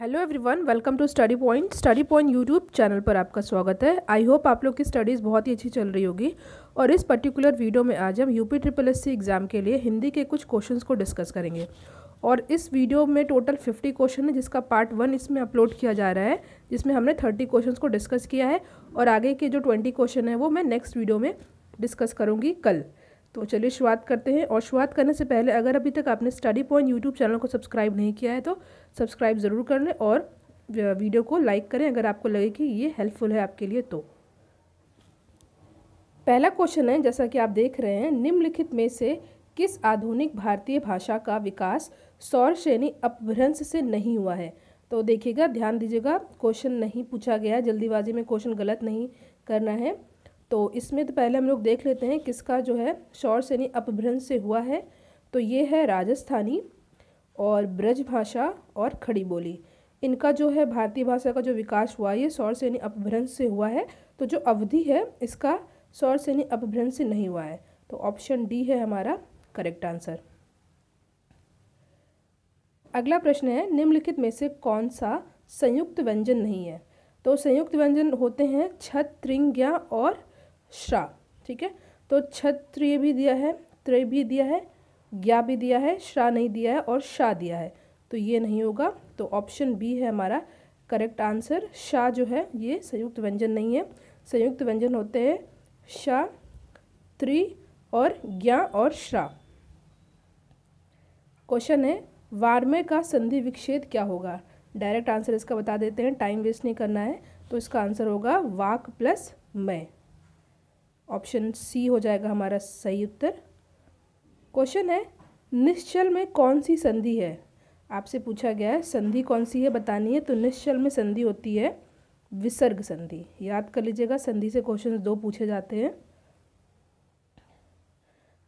hello everyone welcome to study point study point YouTube channel पर आपका स्वागत है आई होप आप लोग की स्टडीज़ बहुत ही अच्छी चल रही होगी और इस पर्टिकुलर वीडियो में आज हम UP triple S C exam के लिए हिंदी के कुछ क्वेश्चंस को डिस्कस करेंगे और इस वीडियो में टोटल फिफ्टी क्वेश्चन है जिसका पार्ट वन इसमें अपलोड किया जा रहा है जिसमें हमने थर्टी क्वेश्चन को डिस्कस किया है और आगे के जो ट्वेंटी क्वेश्चन है वो मैं नेक्स्ट वीडियो में डिस्कस करूँगी कल तो चलिए शुरुआत करते हैं और शुरुआत करने से पहले अगर अभी तक आपने स्टडी पॉइंट यूट्यूब चैनल को सब्सक्राइब नहीं किया है तो सब्सक्राइब ज़रूर कर लें और वीडियो को लाइक करें अगर आपको लगे कि ये हेल्पफुल है आपके लिए तो पहला क्वेश्चन है जैसा कि आप देख रहे हैं निम्नलिखित में से किस आधुनिक भारतीय भाषा का विकास सौर श्रेणी अपभ्रंश से नहीं हुआ है तो देखिएगा ध्यान दीजिएगा क्वेश्चन नहीं पूछा गया जल्दीबाजी में क्वेश्चन गलत नहीं करना है तो इसमें तो पहले हम लोग देख लेते हैं किसका जो है शौर सैनी अपभ्रंश से हुआ है तो ये है राजस्थानी और ब्रज भाषा और खड़ी बोली इनका जो है भारतीय भाषा का जो विकास हुआ ये सौर सैनी अपभ्रंश से हुआ है तो जो अवधि है इसका सौर सैनी अपभ्रंश से नहीं हुआ है तो ऑप्शन डी है हमारा करेक्ट आंसर अगला प्रश्न है निम्नलिखित में से कौन सा संयुक्त व्यंजन नहीं है तो संयुक्त व्यंजन होते हैं छत त्रिंग्या और श्रा ठीक है तो क्षत्रिय भी दिया है त्रय भी दिया है ज्ञा भी दिया है श्रा नहीं दिया है और शाह दिया है तो ये नहीं होगा तो ऑप्शन बी है हमारा करेक्ट आंसर शाह जो है ये संयुक्त व्यंजन नहीं है संयुक्त व्यंजन होते हैं शाह त्रि और ज्ञा और श्रा क्वेश्चन है वार्मे का संधि विक्षेद क्या होगा डायरेक्ट आंसर इसका बता देते हैं टाइम वेस्ट नहीं करना है तो इसका आंसर होगा वाक प्लस मैं ऑप्शन सी हो जाएगा हमारा सही उत्तर क्वेश्चन है निश्चल में कौन सी संधि है आपसे पूछा गया है संधि कौन सी है बतानी है तो निश्चल में संधि होती है विसर्ग संधि याद कर लीजिएगा संधि से क्वेश्चन दो पूछे जाते हैं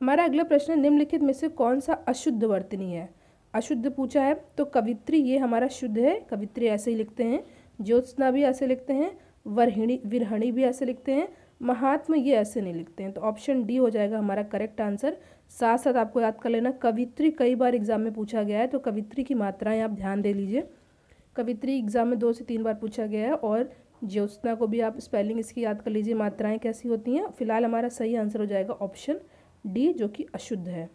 हमारा अगला प्रश्न निम्नलिखित में से कौन सा अशुद्ध वर्तनी है अशुद्ध पूछा है तो कवित्री ये हमारा शुद्ध है कवित्री ऐसे ही लिखते हैं ज्योत्सना भी ऐसे लिखते हैं वरहिणी विरहणी भी ऐसे लिखते हैं महात्मा ये ऐसे नहीं लिखते हैं तो ऑप्शन डी हो जाएगा हमारा करेक्ट आंसर साथ साथ आपको याद कर लेना कवित्री कई बार एग्जाम में पूछा गया है तो कवित्री की मात्राएं आप ध्यान दे लीजिए कवित्री एग्जाम में दो से तीन बार पूछा गया है और ज्योत्ना को भी आप स्पेलिंग इसकी याद कर लीजिए मात्राएं कैसी होती हैं फिलहाल हमारा सही आंसर हो जाएगा ऑप्शन डी जो कि अशुद्ध है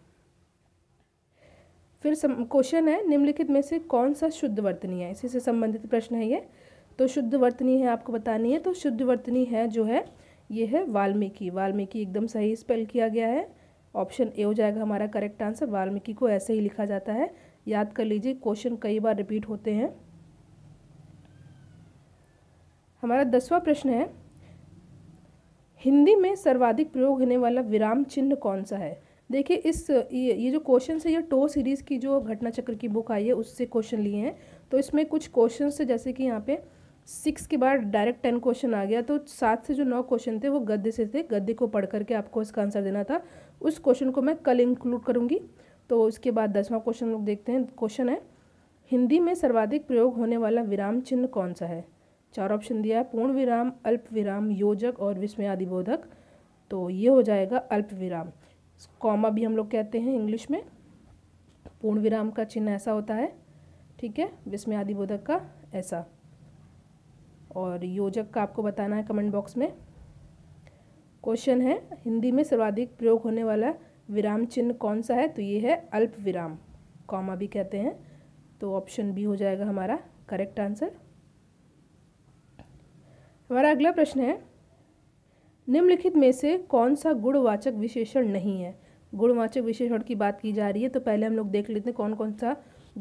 फिर क्वेश्चन है निम्नलिखित में से कौन सा शुद्ध वर्तनी है इसी से संबंधित प्रश्न है ये तो शुद्ध वर्तनी है आपको बतानी है तो शुद्ध वर्तनी है जो है ये है वाल्मीकि वाल्मीकि एकदम सही स्पेल किया गया है ऑप्शन ए हो जाएगा हमारा करेक्ट आंसर वाल्मीकि को ऐसे ही लिखा जाता है याद कर लीजिए क्वेश्चन कई बार रिपीट होते हैं हमारा दसवां प्रश्न है हिंदी में सर्वाधिक प्रयोग होने वाला विराम चिन्ह कौन सा है देखिए इस ये ये जो क्वेश्चन है ये टो सीरीज़ की जो घटना चक्र की बुक आई है उससे क्वेश्चन लिए हैं तो इसमें कुछ क्वेश्चन जैसे कि यहाँ पे सिक्स के बाद डायरेक्ट टेन क्वेश्चन आ गया तो सात से जो नौ क्वेश्चन थे वो गद्य से थे गद्य को पढ़ करके आपको इसका आंसर देना था उस क्वेश्चन को मैं कल इंक्लूड करूँगी तो उसके बाद दसवां क्वेश्चन लोग देखते हैं क्वेश्चन है हिंदी में सर्वाधिक प्रयोग होने वाला विराम चिन्ह कौन सा है चार ऑप्शन दिया है पूर्ण विराम अल्प विराम योजक और विस्मयादिबोधक तो ये हो जाएगा अल्प विराम कॉमा भी हम लोग कहते हैं इंग्लिश में पूर्ण विराम का चिन्ह ऐसा होता है ठीक है विस्मयादिबोधक का ऐसा और योजक का आपको बताना है कमेंट बॉक्स में क्वेश्चन है हिंदी में सर्वाधिक प्रयोग होने वाला विराम चिन्ह कौन सा है तो ये है अल्प विराम कॉमा भी कहते हैं तो ऑप्शन बी हो जाएगा हमारा करेक्ट आंसर हमारा अगला प्रश्न है निम्नलिखित में से कौन सा गुणवाचक विशेषण नहीं है गुणवाचक विशेषण की बात की जा रही है तो पहले हम लोग देख लेते हैं कौन कौन सा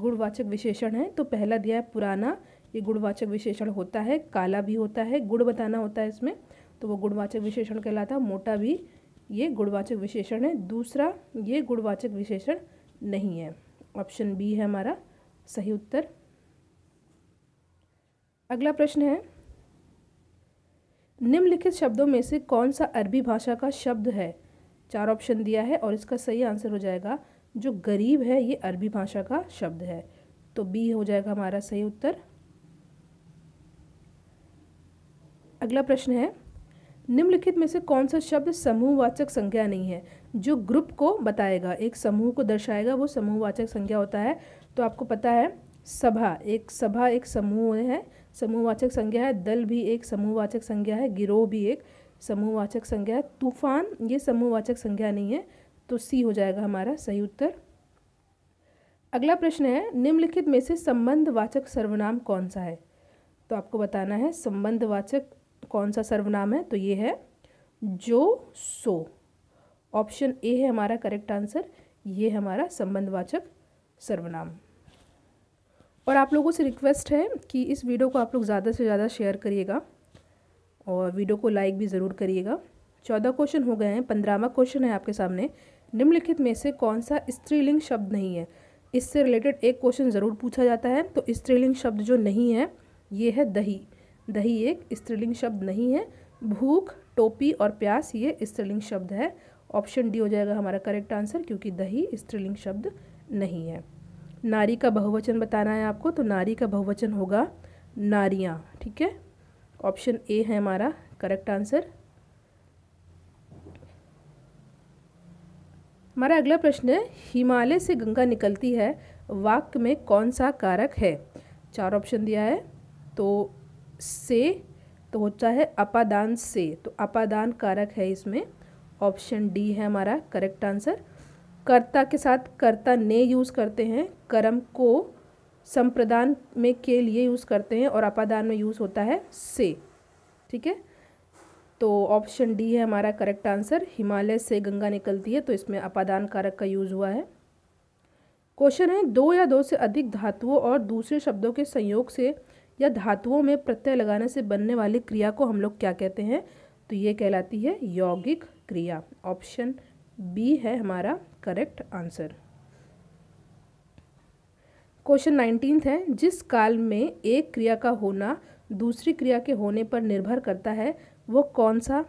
गुणवाचक विशेषण है तो पहला दिया है पुराना ये गुणवाचक विशेषण होता है काला भी होता है गुड़ बताना होता है इसमें तो वो गुणवाचक विशेषण कहलाता है मोटा भी ये गुणवाचक विशेषण है दूसरा ये गुणवाचक विशेषण नहीं है ऑप्शन बी है हमारा सही उत्तर अगला प्रश्न है निम्नलिखित शब्दों में से कौन सा अरबी भाषा का शब्द है चार ऑप्शन दिया है और इसका सही आंसर हो जाएगा जो गरीब है ये अरबी भाषा का शब्द है तो बी हो जाएगा हमारा सही उत्तर अगला प्रश्न है निम्नलिखित में से कौन सा शब्द समूहवाचक संज्ञा नहीं है जो ग्रुप को बताएगा एक समूह को दर्शाएगा वो समूहवाचक संज्ञा होता है तो आपको पता है सभा एक सभा एक समूह है समूहवाचक संज्ञा है दल भी एक समूहवाचक संज्ञा है गिरोह भी एक समूहवाचक संज्ञा है तूफान ये समूहवाचक संज्ञा नहीं है तो सी हो जाएगा हमारा सही उत्तर अगला प्रश्न है निम्नलिखित में से संबंधवाचक सर्वनाम कौन सा है तो आपको बताना है संबंधवाचक कौन सा सर्वनाम है तो ये है जो सो ऑप्शन ए है हमारा करेक्ट आंसर ये हमारा संबंधवाचक सर्वनाम और आप लोगों से रिक्वेस्ट है कि इस वीडियो को आप लोग ज़्यादा से ज़्यादा शेयर करिएगा और वीडियो को लाइक भी ज़रूर करिएगा चौदह क्वेश्चन हो गए हैं पंद्रहवा क्वेश्चन है आपके सामने निम्नलिखित में से कौन सा स्त्रीलिंग शब्द नहीं है इससे रिलेटेड एक क्वेश्चन ज़रूर पूछा जाता है तो स्त्रीलिंग शब्द जो नहीं है ये है दही दही एक स्त्रीलिंग शब्द नहीं है भूख टोपी और प्यास ये स्त्रीलिंग शब्द है ऑप्शन डी हो जाएगा हमारा करेक्ट आंसर क्योंकि दही स्त्रीलिंग शब्द नहीं है नारी का बहुवचन बताना है आपको तो नारी का बहुवचन होगा नारियाँ ठीक है ऑप्शन ए है हमारा करेक्ट आंसर हमारा अगला प्रश्न है हिमालय से गंगा निकलती है वाक्य में कौन सा कारक है चार ऑप्शन दिया है तो से तो होता है अपादान से तो अपादान कारक है इसमें ऑप्शन डी है हमारा करेक्ट आंसर कर्ता के साथ कर्ता ने यूज़ करते हैं कर्म को संप्रदान में के लिए यूज़ करते हैं और अपादान में यूज़ होता है से ठीक है तो ऑप्शन डी है हमारा करेक्ट आंसर हिमालय से गंगा निकलती है तो इसमें अपादान कारक का यूज़ हुआ है क्वेश्चन है दो या दो से अधिक धातुओं और दूसरे शब्दों के संयोग से या धातुओं में प्रत्यय लगाने से बनने वाली क्रिया को हम लोग क्या कहते हैं तो ये कहलाती है यौगिक क्रिया ऑप्शन बी है हमारा करेक्ट आंसर क्वेश्चन नाइनटीन है जिस काल में एक क्रिया का होना दूसरी क्रिया के होने पर निर्भर करता है वो कौन सा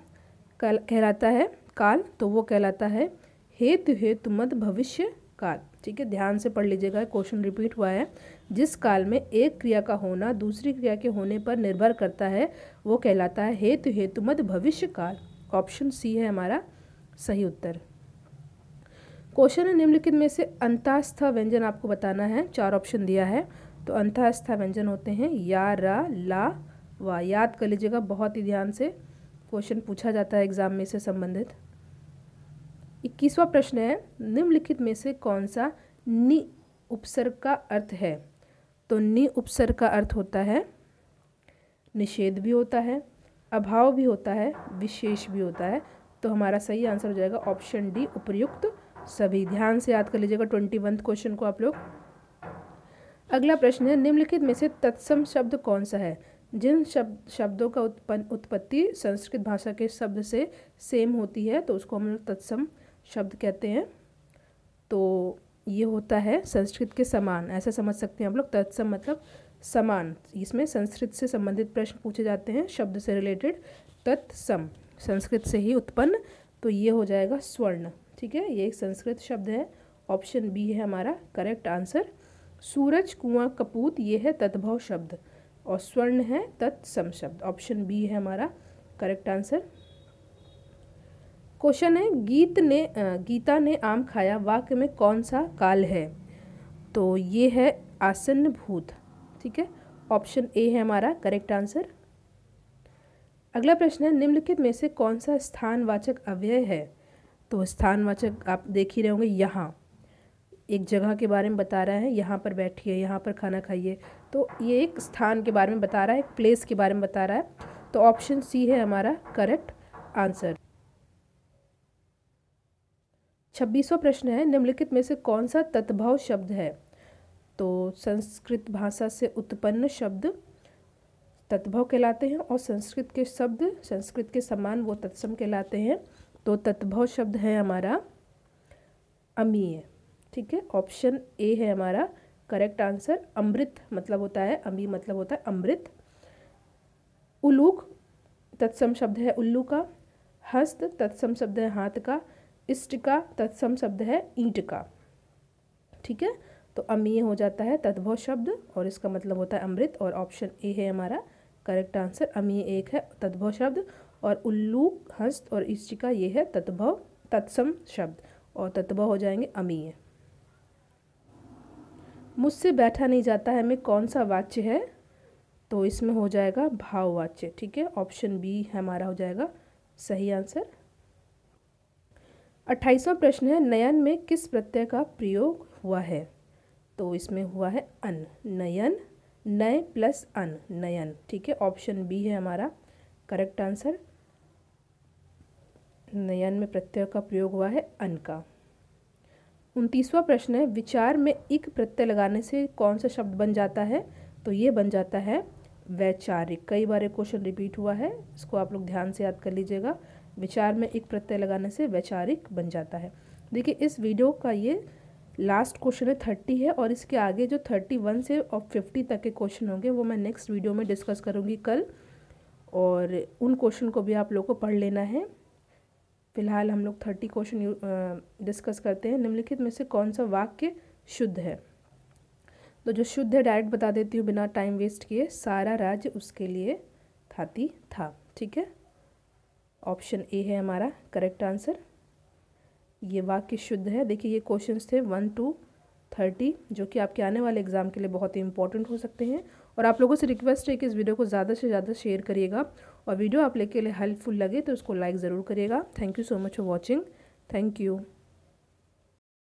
कहलाता है काल तो वो कहलाता है हेतु हेतु मत भविष्य काल ठीक है ध्यान से पढ़ लीजिएगा क्वेश्चन रिपीट हुआ है जिस काल में एक क्रिया का होना दूसरी क्रिया के होने पर निर्भर करता है वो कहलाता है हेतु हेतु मत भविष्य काल ऑप्शन सी है हमारा सही उत्तर क्वेश्चन है निम्नलिखित में से अंतास्था व्यंजन आपको बताना है चार ऑप्शन दिया है तो अंतास्था व्यंजन होते हैं या रा ला वा याद कर लीजिएगा बहुत ही ध्यान से क्वेश्चन पूछा जाता है एग्जाम में से संबंधित इक्कीसवा प्रश्न है निम्नलिखित में से कौन सा नि उपसर्ग का अर्थ है तो नि उपसर्ग का अर्थ होता है निषेध भी होता है अभाव भी होता है विशेष भी होता है तो हमारा सही आंसर हो जाएगा ऑप्शन डी उपयुक्त सभी ध्यान से याद कर लीजिएगा ट्वेंटी वन क्वेश्चन को आप लोग अगला प्रश्न है निम्नलिखित में से तत्सम शब्द कौन सा है जिन शब्द शब्दों का उत्पन्न उत्पत्ति संस्कृत भाषा के शब्द से सेम होती है तो उसको हम लोग तत्सम शब्द कहते हैं तो ये होता है संस्कृत के समान ऐसा समझ सकते हैं हम लोग तत्सम मतलब समान इसमें संस्कृत से संबंधित प्रश्न पूछे जाते हैं शब्द से रिलेटेड तत्सम संस्कृत से ही उत्पन्न तो ये हो जाएगा स्वर्ण ठीक है ये एक संस्कृत शब्द है ऑप्शन बी है हमारा करेक्ट आंसर सूरज कुआं कपूत ये है तद्भव शब्द और स्वर्ण है तत्सम शब्द ऑप्शन बी है हमारा करेक्ट आंसर क्वेश्चन है गीत ने गीता ने आम खाया वाक्य में कौन सा काल है तो ये है आसन्न भूत ठीक है ऑप्शन ए है हमारा करेक्ट आंसर अगला प्रश्न है निम्नलिखित में से कौन सा स्थानवाचक अव्यय है तो स्थानवाचक आप देख ही रहे होंगे यहाँ एक जगह के बारे में बता रहा है यहाँ पर बैठिए यहाँ पर खाना खाइए तो ये एक स्थान के बारे में बता रहा है एक प्लेस के बारे में बता रहा है तो ऑप्शन सी है हमारा करेक्ट आंसर छब्बीसवा प्रश्न है निम्नलिखित में से कौन सा तत्भाव शब्द है तो संस्कृत भाषा से उत्पन्न शब्द तत्भव कहलाते हैं और संस्कृत के शब्द संस्कृत के समान वो तत्सम कहलाते हैं तो तत्भव शब्द है हमारा अमीय ठीक है ऑप्शन ए है हमारा करेक्ट आंसर अमृत मतलब होता है अमी मतलब होता है अमृत उलूक तत्सम शब्द है उल्लू का हस्त तत्सम शब्द है हाथ का इष्ट का तत्सम शब्द है ईंट का ठीक है तो अमीय हो जाता है तद्भव शब्द और इसका मतलब होता है अमृत और ऑप्शन ए है हमारा करेक्ट आंसर अमीय एक है तद्भव शब्द और उल्लू हस्त और इष्टिका ये है तद्भव तत्सम शब्द और तत्व हो जाएंगे अमीय मुझसे बैठा नहीं जाता है हमें कौन सा वाच्य है तो इसमें हो जाएगा भाववाच्य ठीक है ऑप्शन बी हमारा हो जाएगा सही आंसर अट्ठाईसवा प्रश्न है नयन में किस प्रत्यय का प्रयोग हुआ है तो इसमें हुआ है अन नयन नय प्लस अन नयन ठीक है ऑप्शन बी है हमारा करेक्ट आंसर नयन में प्रत्यय का प्रयोग हुआ है अन का उनतीसवा प्रश्न है विचार में एक प्रत्यय लगाने से कौन सा शब्द बन जाता है तो ये बन जाता है वैचारिक कई बार क्वेश्चन रिपीट हुआ है इसको आप लोग ध्यान से याद कर लीजिएगा विचार में एक प्रत्यय लगाने से वैचारिक बन जाता है देखिए इस वीडियो का ये लास्ट क्वेश्चन है थर्टी है और इसके आगे जो थर्टी वन से और फिफ्टी तक के क्वेश्चन होंगे वो मैं नेक्स्ट वीडियो में डिस्कस करूँगी कल और उन क्वेश्चन को भी आप लोग को पढ़ लेना है फिलहाल हम लोग थर्टी क्वेश्चन डिस्कस करते हैं निम्नलिखित में से कौन सा वाक्य शुद्ध है तो जो शुद्ध है डायरेक्ट बता देती हूँ बिना टाइम वेस्ट किए सारा राज्य उसके लिए थाती था ठीक है ऑप्शन ए है हमारा करेक्ट आंसर ये वाक्य शुद्ध है देखिए ये क्वेश्चंस थे वन टू थर्टी जो कि आपके आने वाले एग्ज़ाम के लिए बहुत ही इंपॉर्टेंट हो सकते हैं और आप लोगों से रिक्वेस्ट है कि इस वीडियो को ज़्यादा से ज़्यादा शेयर करिएगा और वीडियो आप लेके लिए हेल्पफुल लगे तो उसको लाइक ज़रूर करिएगा thank you so much for watching thank you